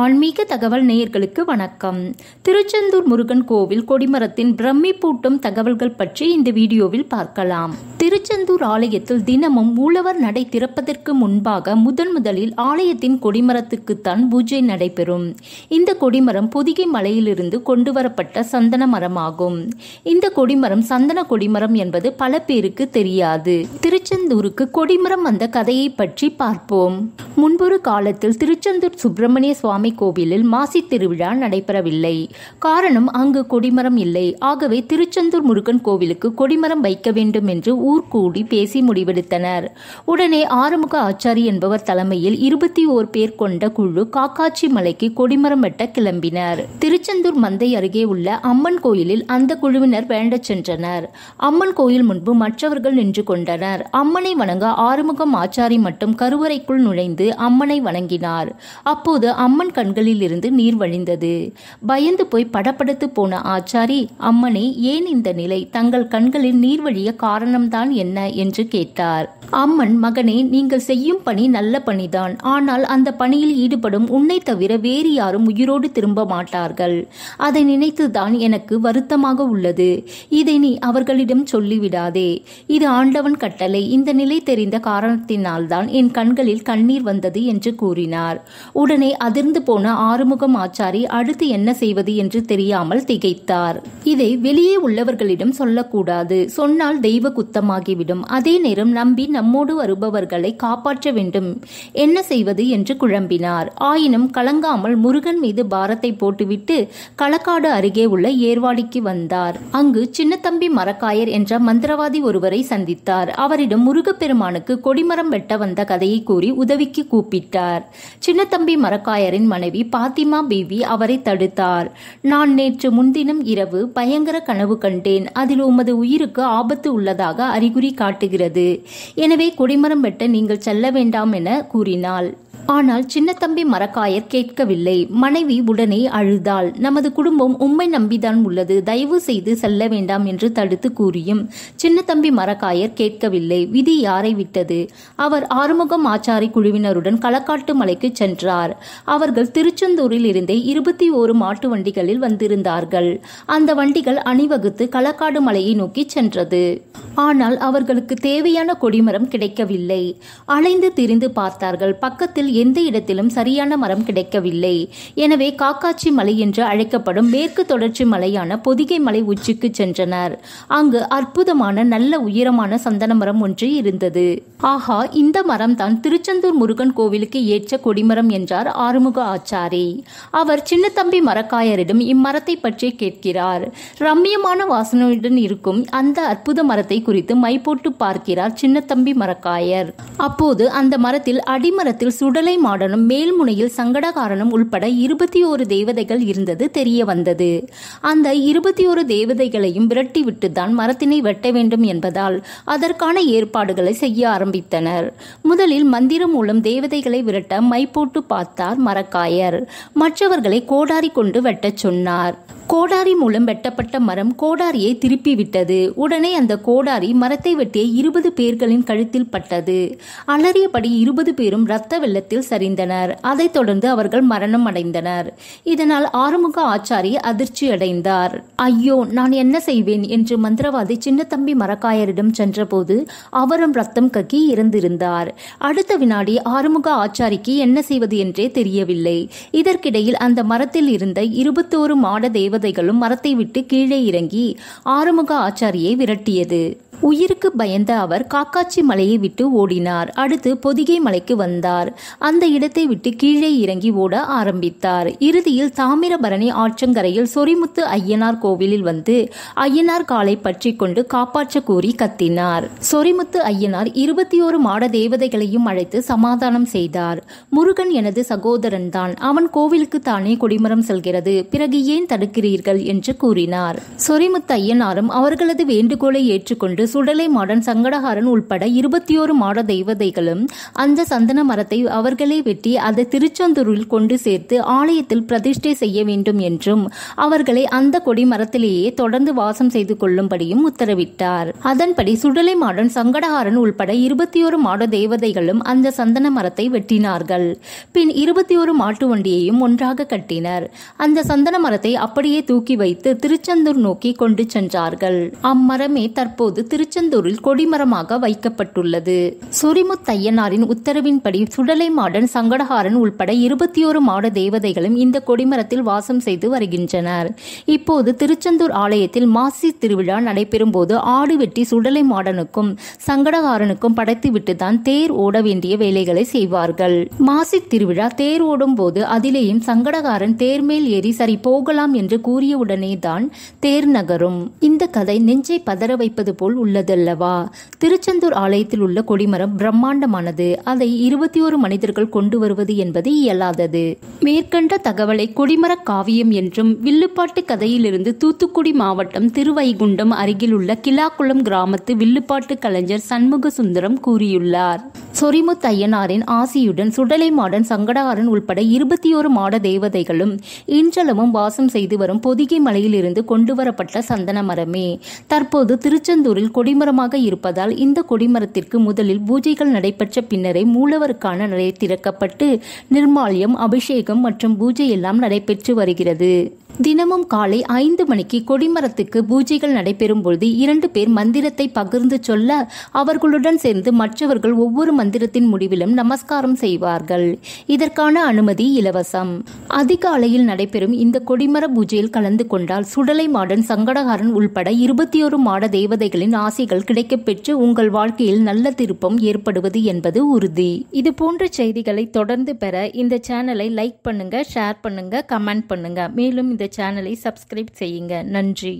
ஆன்மீக தகவல் நேயர்களுக்கு வணக்கம் திருச்செந்தூர் முருகன் கோவில் கொடிமரத்தின் பிரம்மி பூட்டும் தகவல்கள் பற்றி இந்த வீடியோவில் பார்க்கலாம் திருச்செந்தூர் ஆலயத்தில் தினமும் உழவர் நடை திறப்பதற்கு முன்பாக முதன் முதலில் ஆலயத்தின் கொடிமரத்துக்குத்தான் பூஜை நடைபெறும் இந்த கொடிமரம் பொதிகை மலையிலிருந்து கொண்டு வரப்பட்ட சந்தன மரமாகும் இந்த கொடிமரம் சந்தன கொடிமரம் என்பது பல பேருக்கு தெரியாது திருச்செந்தூருக்கு கொடிமரம் வந்த கதையை பற்றி பார்ப்போம் முன்பொரு காலத்தில் திருச்செந்தூர் சுப்பிரமணிய சுவாமி சுவாமி கோவிலில் மாசி திருவிழா நடைபெறவில்லை காரணம் அங்கு கொடிமரம் இல்லை ஆகவே திருச்செந்தூர் முருகன் கோவிலுக்கு கொடிமரம் வைக்க வேண்டும் என்று ஊர் கூடி பேசி முடிவெடுத்தனர் உடனே ஆறுமுக ஆச்சாரி என்பவர் தலைமையில் இருபத்தி ஓர் பேர் கொண்ட குழு காக்காட்சி மலைக்கு கொடிமரம் வெட்ட கிளம்பினர் திருச்செந்தூர் மந்தை அருகே உள்ள அம்மன் கோயிலில் அந்த குழுவினர் வேண்ட சென்றனர் அம்மன் கோயில் முன்பு மற்றவர்கள் நின்று கொண்டனர் அம்மனை வணங்க ஆறுமுகம் ஆச்சாரி மட்டும் கருவறைக்குள் நுழைந்து அம்மனை வணங்கினார் அப்போது அம்மன் கண்களில் கண்களிலிருந்து நீர் வழிந்தது பயந்து போய் படப்படுத்து போன ஆச்சாரி அம்மனே ஏன் இந்த நிலை தங்கள் கண்களில் நீர் வழிய காரணம்தான் என்ன என்று கேட்டார் அம்மன் மகனே நீங்கள் செய்யும் பணி நல்ல பணிதான் ஆனால் அந்த பணியில் ஈடுபடும் உன்னை தவிர வேறு யாரும் உயிரோடு திரும்ப மாட்டார்கள் அதை நினைத்துதான் எனக்கு வருத்தமாக உள்ளது இதை நீ அவர்களிடம் சொல்லிவிடாதே இது ஆண்டவன் கட்டளை இந்த நிலை தெரிந்த காரணத்தினால்தான் என் கண்களில் கண்ணீர் வந்தது என்று கூறினார் உடனே அதிர்ந்து சோர்ந்து போன ஆறுமுகம் ஆச்சாரி அடுத்து என்ன செய்வது என்று தெரியாமல் திகைத்தார் இதை வெளியே உள்ளவர்களிடம் சொல்லக்கூடாது சொன்னால் தெய்வ குத்தமாகிவிடும் அதே நேரம் நம்பி நம்மோடு வருபவர்களை காப்பாற்ற வேண்டும் என்ன செய்வது என்று குழம்பினார் ஆயினும் கலங்காமல் முருகன் மீது பாரத்தை போட்டுவிட்டு களக்காடு அருகே உள்ள ஏர்வாடிக்கு வந்தார் அங்கு சின்னத்தம்பி மரக்காயர் என்ற மந்திரவாதி ஒருவரை சந்தித்தார் அவரிடம் முருகப்பெருமானுக்கு கொடிமரம் வெட்ட வந்த கதையை கூறி உதவிக்கு கூப்பிட்டார் சின்னத்தம்பி மரக்காயரின் அவரின் மனைவி பாத்திமா பேவி அவரை தடுத்தார் நான் நேற்று முன்தினம் இரவு பயங்கர கனவு கண்டேன் அதில் உமது உயிருக்கு ஆபத்து உள்ளதாக அறிகுறி காட்டுகிறது எனவே கொடிமரம் வெட்ட நீங்கள் செல்ல வேண்டாம் என கூறினாள் ஆனால் சின்னத்தம்பி மரக்காயர் கேட்கவில்லை மனைவி உடனே அழுதாள் நமது குடும்பம் உம்மை நம்பிதான் உள்ளது தயவு செய்து செல்ல வேண்டாம் என்று தடுத்து கூறியும் சின்னத்தம்பி மரக்காயர் கேட்கவில்லை விதி யாரை விட்டது அவர் ஆறுமுகம் ஆச்சாரி குழுவினருடன் களக்காட்டு மலைக்கு சென்றார் அவர் அவர்கள் திருச்செந்தூரில் இருந்தே இருபத்தி ஓரு மாட்டு வண்டிகளில் வந்திருந்தார்கள் அந்த வண்டிகள் அணிவகுத்து களக்காடு மலையை நோக்கி சென்றது ஆனால் அவர்களுக்கு தேவையான கொடிமரம் கிடைக்கவில்லை அலைந்து திரிந்து பார்த்தார்கள் பக்கத்தில் எந்த இடத்திலும் சரியான மரம் கிடைக்கவில்லை எனவே காக்காட்சி மலை என்று அழைக்கப்படும் மேற்கு தொடர்ச்சி மலையான பொதிகை மலை உச்சிக்கு சென்றனர் அங்கு அற்புதமான நல்ல உயரமான சந்தன மரம் ஒன்று இருந்தது ஆஹா இந்த மரம் தான் திருச்செந்தூர் முருகன் கோவிலுக்கு ஏற்ற கொடிமரம் என்றார் ஆறுமுக சண்முக ஆச்சாரி அவர் சின்னத்தம்பி மரக்காயரிடம் இம்மரத்தை பற்றி கேட்கிறார் ரம்மியமான வாசனையுடன் இருக்கும் அந்த அற்புத மரத்தை குறித்து போட்டு பார்க்கிறார் சின்னத்தம்பி மரக்காயர் அப்போது அந்த மரத்தில் அடிமரத்தில் சுடலை மாடனும் மேல்முனையில் சங்கடகாரனும் உள்பட இருபத்தி ஓரு தேவதைகள் இருந்தது தெரிய வந்தது அந்த இருபத்தி ஒரு தேவதைகளையும் விரட்டிவிட்டு தான் மரத்தினை வெட்ட வேண்டும் என்பதால் அதற்கான ஏற்பாடுகளை செய்ய ஆரம்பித்தனர் முதலில் மந்திரம் மூலம் தேவதைகளை விரட்ட போட்டு பார்த்தார் மர காயர் மற்றவர்களை கோடாரி கொண்டு வெட்டச் சொன்னார் கோடாரி மூலம் வெட்டப்பட்ட மரம் கோடாரியை திருப்பி விட்டது உடனே அந்த கோடாரி மரத்தை வெட்டிய இருபது பேர்களின் கழுத்தில் பட்டது அலறியபடி இருபது பேரும் இரத்த வெள்ளத்தில் சரிந்தனர் அதைத் தொடர்ந்து அவர்கள் மரணம் அடைந்தனர் இதனால் ஆறுமுக ஆச்சாரி அதிர்ச்சி அடைந்தார் ஐயோ நான் என்ன செய்வேன் என்று மந்திரவாதி சின்னத்தம்பி மரக்காயரிடம் சென்றபோது அவரும் ரத்தம் கக்கி இறந்திருந்தார் அடுத்த வினாடி ஆறுமுக ஆச்சாரிக்கு என்ன செய்வது என்றே தெரியவில்லை முடியவில்லை இதற்கிடையில் அந்த மரத்தில் இருந்த இருபத்தோரு மாட தேவதைகளும் மரத்தை விட்டு கீழே இறங்கி ஆறுமுக ஆச்சாரியை விரட்டியது உயிருக்கு பயந்த அவர் காக்காச்சி மலையை விட்டு ஓடினார் அடுத்து பொதிகை மலைக்கு வந்தார் அந்த இடத்தை விட்டு கீழே இறங்கி ஓட ஆரம்பித்தார் இறுதியில் தாமிரபரணி ஆற்றங்கரையில் சொரிமுத்து ஐயனார் கோவிலில் வந்து ஐயனார் காலை பற்றி கொண்டு காப்பாற்ற கூறி கத்தினார் சொரிமுத்து ஐயனார் இருபத்தி ஒரு மாட தேவதைகளையும் அழைத்து சமாதானம் செய்தார் முருகன் எனது சகோதரன் இருந்தான் அவன் கோவிலுக்கு தானே கொடிமரம் செல்கிறது பிறகு ஏன் தடுக்கிறீர்கள் என்று கூறினார் சொரிமுத்தையனாரும் அவர்களது வேண்டுகோளை ஏற்றுக்கொண்டு சுடலை மாடன் சங்கடஹாரன் உள்பட இருபத்தி ஒரு மாட தெய்வதைகளும் அந்த சந்தன மரத்தை அவர்களே வெட்டி அதை திருச்செந்தூரில் கொண்டு சேர்த்து ஆலயத்தில் பிரதிஷ்டை செய்ய வேண்டும் என்றும் அவர்களை அந்த கொடி மரத்திலேயே தொடர்ந்து வாசம் செய்து கொள்ளும்படியும் உத்தரவிட்டார் அதன்படி சுடலை மாடன் சங்கடஹாரன் உள்பட இருபத்தி ஒரு மாட தெய்வதைகளும் அந்த சந்தன மரத்தை வெட்டினார்கள் பின் இருபத்தி ஓரு மாட்டு வண்டியையும் ஒன்றாக கட்டினர் அந்த சந்தன மரத்தை அப்படியே தூக்கி வைத்து திருச்செந்தூர் நோக்கி கொண்டு சென்றார்கள் அம்மரமே தற்போது திருச்செந்தூரில் கொடிமரமாக வைக்கப்பட்டுள்ளது சுரிமுத்தையனாரின் உத்தரவின்படி சுடலை மாடன் சங்கடஹாரன் உள்பட இருபத்தி ஓரு மாட தேவதைகளும் இந்த கொடிமரத்தில் வாசம் செய்து வருகின்றனர் இப்போது திருச்செந்தூர் ஆலயத்தில் மாசி திருவிழா நடைபெறும் போது ஆடு வெட்டி சுடலை மாடனுக்கும் சங்கடகாரனுக்கும் படைத்துவிட்டு தான் தேர் ஓட வேண்டிய வேலைகளை செய்வார்கள் மாசி திருவிழா தேர் ஓடும் போது அதிலேயும் சங்கடகாரன் தேர்மேல் ஏறி சரி போகலாம் என்று கூறியவுடனே தான் தேர் நகரும் இந்த கதை நெஞ்சை பதற வைப்பது போல் உள்ளதல்லவா திருச்செந்தூர் ஆலயத்தில் உள்ள கொடிமரம் பிரம்மாண்டமானது அதை இருபத்தி ஒரு மனிதர்கள் கொண்டு வருவது என்பது இயலாதது மேற்கண்ட தகவலை கொடிமர காவியம் என்றும் வில்லுப்பாட்டு கதையிலிருந்து தூத்துக்குடி மாவட்டம் திருவைகுண்டம் அருகில் உள்ள கிலாக்குளம் கிராமத்து வில்லுப்பாட்டு கலைஞர் சண்முக சுந்தரம் கூறியுள்ளார் சொரிமுத் ஐயனாரின் ஆசியுடன் சுடலை மாடன் சங்கடகாரன் உள்பட உட்பட இருபத்தி ஒரு மாட தேவதைகளும் இன்றளவும் வாசம் செய்து வரும் பொதிகை மலையிலிருந்து கொண்டுவரப்பட்ட சந்தன மரமே தற்போது திருச்செந்தூரில் கொடிமரமாக இருப்பதால் இந்த கொடிமரத்திற்கு முதலில் பூஜைகள் நடைபெற்ற பின்னரே மூலவருக்கான நடை திறக்கப்பட்டு நிர்மால்யம் அபிஷேகம் மற்றும் பூஜை எல்லாம் நடைபெற்று வருகிறது தினமும் காலை ஐந்து மணிக்கு கொடிமரத்துக்கு பூஜைகள் நடைபெறும் பொழுது இரண்டு பேர் மந்திரத்தை பகிர்ந்து சொல்ல அவர்களுடன் சேர்ந்து மற்றவர்கள் ஒவ்வொரு மந்திரத்தின் முடிவிலும் நமஸ்காரம் செய்வார்கள் இதற்கான அனுமதி இலவசம் அதிகாலையில் நடைபெறும் இந்த கொடிமர பூஜையில் கலந்து கொண்டால் சுடலை மாடன் சங்கடகாரன் உள்பட இருபத்தி ஒரு மாட தேவதைகளின் ஆசைகள் கிடைக்கப்பெற்று உங்கள் வாழ்க்கையில் நல்ல திருப்பம் ஏற்படுவது என்பது உறுதி இது போன்ற செய்திகளை தொடர்ந்து பெற இந்த சேனலை லைக் பண்ணுங்க ஷேர் பண்ணுங்க கமெண்ட் பண்ணுங்க மேலும் இந்த சேனலை சப்ஸ்கிரைப் செய்யுங்க நன்றி